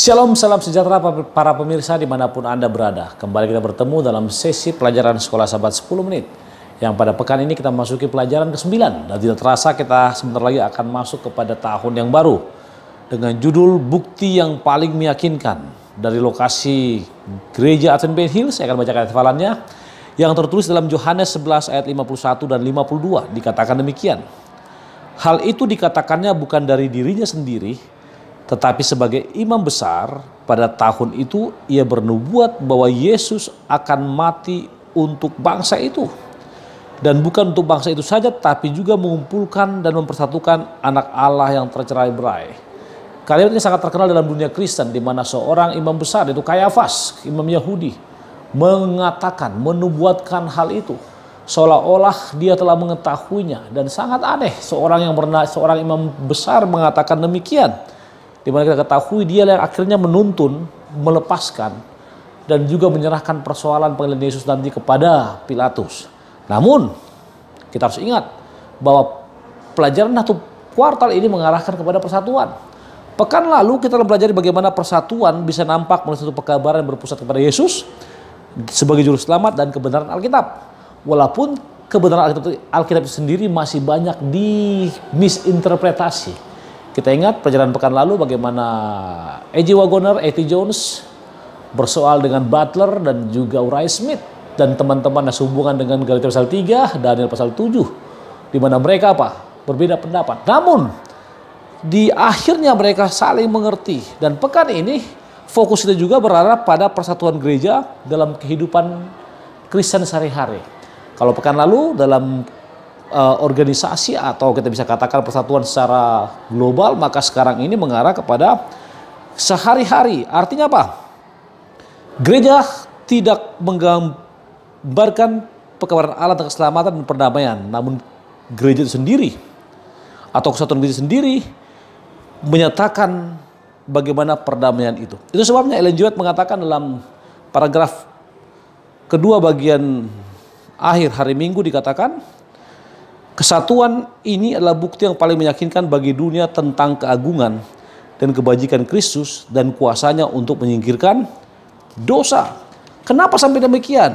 Shalom, salam sejahtera para pemirsa dimanapun Anda berada. Kembali kita bertemu dalam sesi pelajaran Sekolah Sahabat 10 Menit. Yang pada pekan ini kita masuki pelajaran ke-9. Dan tidak terasa kita sebentar lagi akan masuk kepada tahun yang baru. Dengan judul Bukti yang Paling Meyakinkan. Dari lokasi gereja Bay Hills, saya akan bacakan hafalannya. Yang tertulis dalam Yohanes 11 ayat 51 dan 52 dikatakan demikian. Hal itu dikatakannya bukan dari dirinya sendiri, tetapi sebagai imam besar, pada tahun itu ia bernubuat bahwa Yesus akan mati untuk bangsa itu. Dan bukan untuk bangsa itu saja, tapi juga mengumpulkan dan mempersatukan anak Allah yang tercerai berai. Kalimat ini sangat terkenal dalam dunia Kristen, di mana seorang imam besar, itu Kayafas, imam Yahudi, mengatakan, menubuatkan hal itu seolah-olah dia telah mengetahuinya dan sangat aneh seorang yang pernah seorang imam besar mengatakan demikian di mana kita ketahui dia yang akhirnya menuntun, melepaskan, dan juga menyerahkan persoalan pengadilan Yesus nanti kepada Pilatus. Namun, kita harus ingat bahwa pelajaran satu kuartal ini mengarahkan kepada persatuan. Pekan lalu kita mempelajari bagaimana persatuan bisa nampak melalui satu pekabaran yang berpusat kepada Yesus sebagai juru selamat dan kebenaran Alkitab. Walaupun kebenaran Alkitab, Alkitab sendiri masih banyak di misinterpretasi. Kita ingat perjalanan pekan lalu bagaimana AJ Wagoner, AT Jones bersoal dengan Butler dan juga Uri Smith dan teman-teman yang sehubungan dengan Galatia pasal 3, Daniel pasal 7 di mana mereka apa? berbeda pendapat. Namun di akhirnya mereka saling mengerti dan pekan ini fokus kita juga berharap pada persatuan gereja dalam kehidupan Kristen sehari-hari. Kalau pekan lalu dalam Eh, organisasi atau kita bisa katakan persatuan secara global maka sekarang ini mengarah kepada sehari-hari. Artinya apa? Gereja tidak menggambarkan pekabaran alat tentang keselamatan dan perdamaian, namun gereja itu sendiri atau kesatuan gereja sendiri menyatakan bagaimana perdamaian itu. Itu sebabnya Ellen G. White mengatakan dalam paragraf kedua bagian akhir hari Minggu dikatakan Kesatuan ini adalah bukti yang paling meyakinkan bagi dunia tentang keagungan dan kebajikan Kristus dan kuasanya untuk menyingkirkan dosa. Kenapa sampai demikian?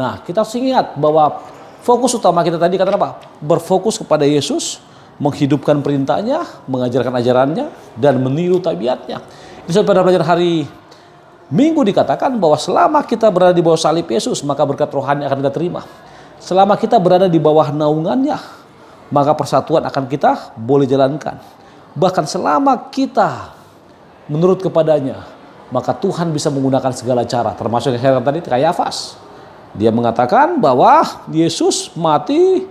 Nah, kita harus ingat bahwa fokus utama kita tadi kata apa? Berfokus kepada Yesus, menghidupkan perintahnya, mengajarkan ajarannya, dan meniru tabiatnya. Bisa pada pelajaran hari Minggu dikatakan bahwa selama kita berada di bawah salib Yesus, maka berkat rohani akan kita terima. Selama kita berada di bawah naungannya, maka persatuan akan kita boleh jalankan. Bahkan selama kita menurut kepadanya, maka Tuhan bisa menggunakan segala cara, termasuk yang saya tadi, Kayafas. Dia mengatakan bahwa Yesus mati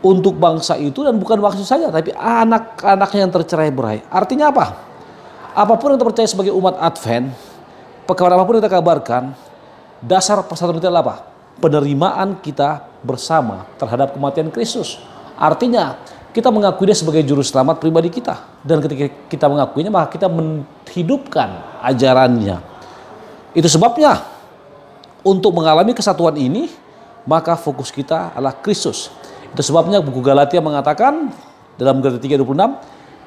untuk bangsa itu dan bukan waktu saja, tapi anak-anaknya yang tercerai berai. Artinya apa? Apapun yang terpercaya sebagai umat Advent, perkara apapun yang kita kabarkan, dasar persatuan itu adalah apa? penerimaan kita bersama terhadap kematian Kristus. Artinya, kita mengakui dia sebagai juru selamat pribadi kita. Dan ketika kita mengakuinya, maka kita menghidupkan ajarannya. Itu sebabnya, untuk mengalami kesatuan ini, maka fokus kita adalah Kristus. Itu sebabnya buku Galatia mengatakan dalam Galatia 3:26,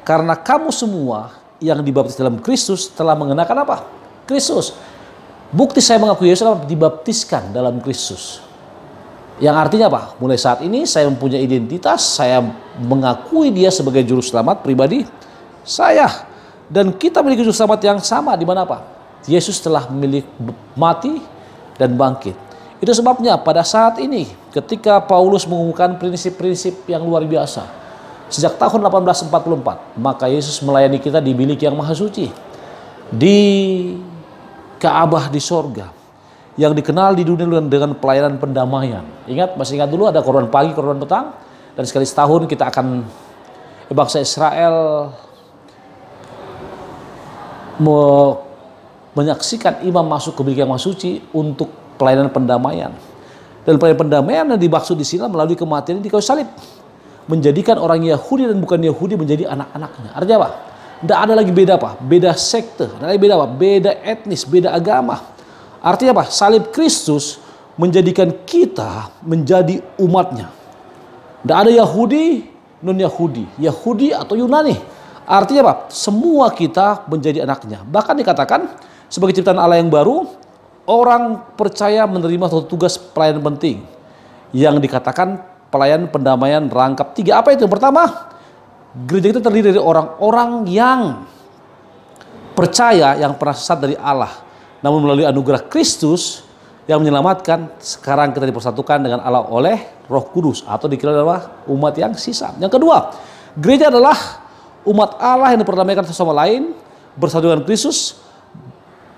karena kamu semua yang dibaptis dalam Kristus telah mengenakan apa? Kristus. Bukti saya mengakui Yesus adalah dibaptiskan dalam Kristus. Yang artinya apa? Mulai saat ini saya mempunyai identitas, saya mengakui dia sebagai juru selamat pribadi saya. Dan kita memiliki juru selamat yang sama di mana apa? Yesus telah milik mati dan bangkit. Itu sebabnya pada saat ini ketika Paulus mengumumkan prinsip-prinsip yang luar biasa sejak tahun 1844, maka Yesus melayani kita di bilik yang maha suci. Di Ka'bah di sorga yang dikenal di dunia dengan pelayanan pendamaian. Ingat, masih ingat dulu ada korban pagi, korban petang, dan sekali setahun kita akan bangsa Israel me menyaksikan imam masuk ke bilik yang suci untuk pelayanan pendamaian. Dan pelayanan pendamaian yang dimaksud di sini melalui kematian di kayu salib. Menjadikan orang Yahudi dan bukan Yahudi menjadi anak-anaknya. Artinya apa? Tidak ada lagi beda apa? Beda sekte, tidak ada lagi beda apa? Beda etnis, beda agama. Artinya apa? Salib Kristus menjadikan kita menjadi umatnya. Tidak ada Yahudi, non-Yahudi, Yahudi atau Yunani. Artinya apa? Semua kita menjadi anaknya. Bahkan dikatakan sebagai ciptaan Allah yang baru, orang percaya menerima suatu tugas pelayanan penting yang dikatakan pelayanan pendamaian rangkap tiga. Apa itu? Yang pertama, Gereja kita terdiri dari orang-orang yang percaya yang pernah sesat dari Allah. Namun melalui anugerah Kristus yang menyelamatkan, sekarang kita dipersatukan dengan Allah oleh roh kudus. Atau dikira adalah umat yang sisa. Yang kedua, gereja adalah umat Allah yang diperdamaikan sesama sama lain, bersatu dengan Kristus,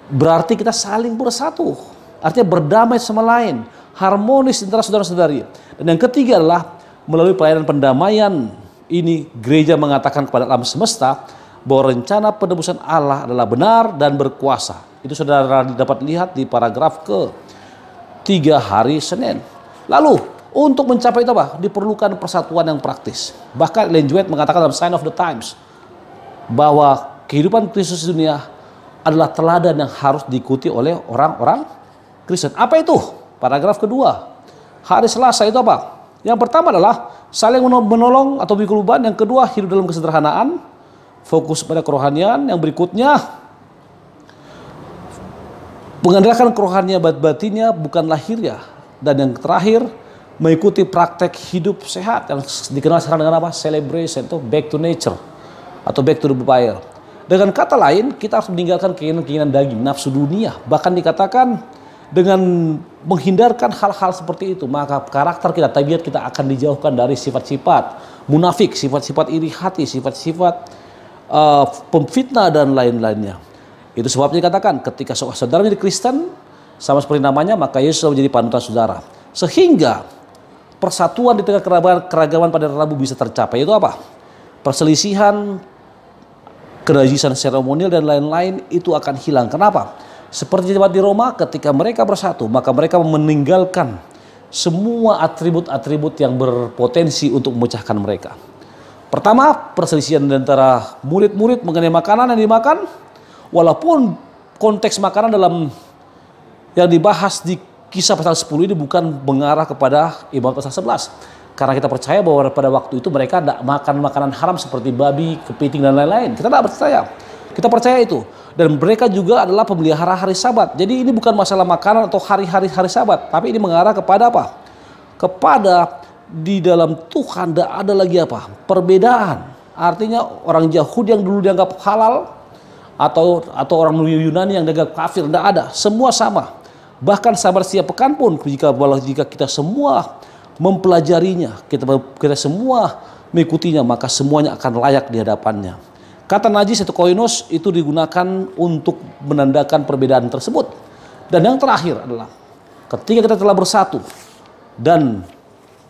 berarti kita saling bersatu. Artinya berdamai sama lain, harmonis antara saudara-saudari. Dan yang ketiga adalah melalui pelayanan pendamaian ini gereja mengatakan kepada alam semesta bahwa rencana penebusan Allah adalah benar dan berkuasa. Itu saudara dapat lihat di paragraf ke tiga hari Senin. Lalu untuk mencapai itu apa? Diperlukan persatuan yang praktis. Bahkan Ellen mengatakan dalam Sign of the Times bahwa kehidupan Kristus di dunia adalah teladan yang harus diikuti oleh orang-orang Kristen. Apa itu? Paragraf kedua. Hari Selasa itu apa? Yang pertama adalah saling menolong atau berkeluban. Yang kedua, hidup dalam kesederhanaan, fokus pada kerohanian. Yang berikutnya, mengandalkan kerohanian bat batinnya bukan lahirnya. Dan yang terakhir, mengikuti praktek hidup sehat yang dikenal sekarang dengan apa? Celebration atau back to nature atau back to the fire. Dengan kata lain, kita harus meninggalkan keinginan-keinginan daging, nafsu dunia. Bahkan dikatakan dengan menghindarkan hal-hal seperti itu maka karakter kita tabiat kita akan dijauhkan dari sifat-sifat munafik sifat-sifat iri hati sifat-sifat uh, pemfitnah dan lain-lainnya itu sebabnya dikatakan ketika seorang saudara menjadi Kristen sama seperti namanya maka Yesus menjadi panutan saudara sehingga persatuan di tengah keragaman, keragaman pada Rabu bisa tercapai itu apa perselisihan kerajisan seremonial dan lain-lain itu akan hilang kenapa seperti jemaat di Roma ketika mereka bersatu, maka mereka meninggalkan semua atribut-atribut yang berpotensi untuk memecahkan mereka. Pertama, perselisihan antara murid-murid mengenai makanan yang dimakan, walaupun konteks makanan dalam yang dibahas di kisah pasal 10 ini bukan mengarah kepada imam pasal 11. Karena kita percaya bahwa pada waktu itu mereka tidak makan makanan haram seperti babi, kepiting, dan lain-lain. Kita tidak percaya. Kita percaya itu. Dan mereka juga adalah pemelihara hari sabat. Jadi ini bukan masalah makanan atau hari-hari hari sabat. Tapi ini mengarah kepada apa? Kepada di dalam Tuhan tidak ada lagi apa? Perbedaan. Artinya orang Yahudi yang dulu dianggap halal atau atau orang Yunani yang dianggap kafir tidak ada. Semua sama. Bahkan sabar setiap pekan pun jika jika kita semua mempelajarinya, kita kita semua mengikutinya, maka semuanya akan layak di hadapannya. Kata najis atau koinos itu digunakan untuk menandakan perbedaan tersebut. Dan yang terakhir adalah ketika kita telah bersatu dan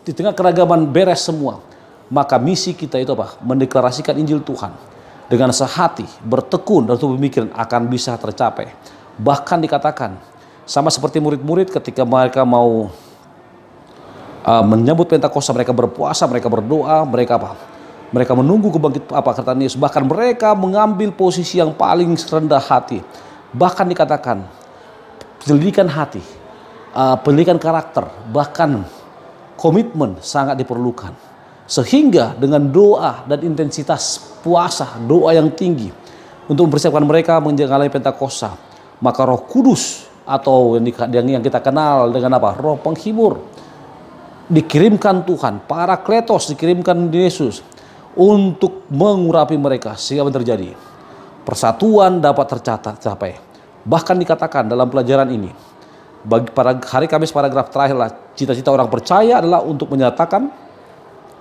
di tengah keragaman beres semua, maka misi kita itu apa? Mendeklarasikan Injil Tuhan dengan sehati, bertekun dan pemikiran akan bisa tercapai. Bahkan dikatakan sama seperti murid-murid ketika mereka mau uh, menyambut Pentakosta, mereka berpuasa, mereka berdoa, mereka apa? Mereka menunggu kebangkitan apa kata Yesus. Bahkan mereka mengambil posisi yang paling rendah hati. Bahkan dikatakan pendidikan hati, uh, eh, pendidikan karakter, bahkan komitmen sangat diperlukan. Sehingga dengan doa dan intensitas puasa, doa yang tinggi untuk mempersiapkan mereka menjalani Pentakosta, maka Roh Kudus atau yang kita kenal dengan apa? Roh penghibur dikirimkan Tuhan, para kletos dikirimkan Yesus untuk mengurapi mereka sehingga apa terjadi? Persatuan dapat tercatat tercapai. Bahkan dikatakan dalam pelajaran ini bagi para hari Kamis paragraf terakhirlah cita-cita orang percaya adalah untuk menyatakan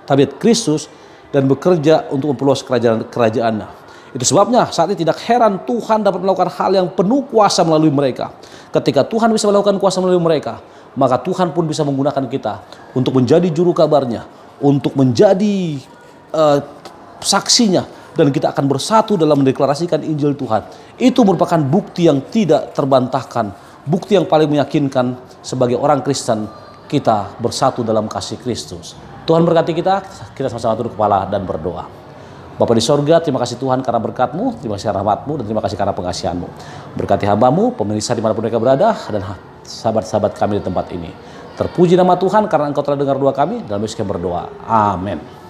tabiat Kristus dan bekerja untuk memperluas kerajaan kerajaannya. Itu sebabnya saat ini tidak heran Tuhan dapat melakukan hal yang penuh kuasa melalui mereka. Ketika Tuhan bisa melakukan kuasa melalui mereka, maka Tuhan pun bisa menggunakan kita untuk menjadi juru kabarnya, untuk menjadi uh, saksinya dan kita akan bersatu dalam mendeklarasikan Injil Tuhan. Itu merupakan bukti yang tidak terbantahkan, bukti yang paling meyakinkan sebagai orang Kristen kita bersatu dalam kasih Kristus. Tuhan berkati kita, kita sama-sama turut kepala dan berdoa. Bapak di sorga, terima kasih Tuhan karena berkatmu, terima kasih rahmatmu, dan terima kasih karena pengasihanmu. Berkati hambamu, pemirsa dimanapun mereka berada, dan sahabat-sahabat kami di tempat ini. Terpuji nama Tuhan karena engkau telah dengar doa kami, dalam Yesus kami berdoa. Amin.